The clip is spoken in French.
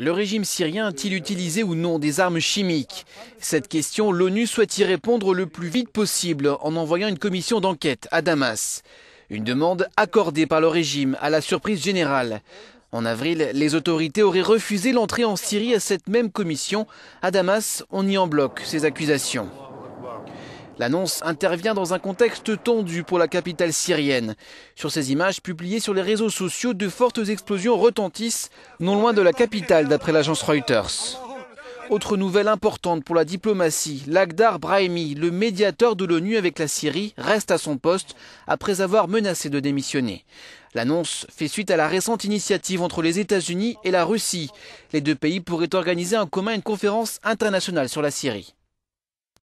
Le régime syrien a-t-il utilisé ou non des armes chimiques Cette question, l'ONU souhaite y répondre le plus vite possible en envoyant une commission d'enquête à Damas. Une demande accordée par le régime à la surprise générale. En avril, les autorités auraient refusé l'entrée en Syrie à cette même commission. À Damas, on y en bloque ces accusations. L'annonce intervient dans un contexte tendu pour la capitale syrienne. Sur ces images publiées sur les réseaux sociaux, de fortes explosions retentissent non loin de la capitale d'après l'agence Reuters. Autre nouvelle importante pour la diplomatie, Lagdar Brahimi, le médiateur de l'ONU avec la Syrie, reste à son poste après avoir menacé de démissionner. L'annonce fait suite à la récente initiative entre les États-Unis et la Russie. Les deux pays pourraient organiser en commun une conférence internationale sur la Syrie.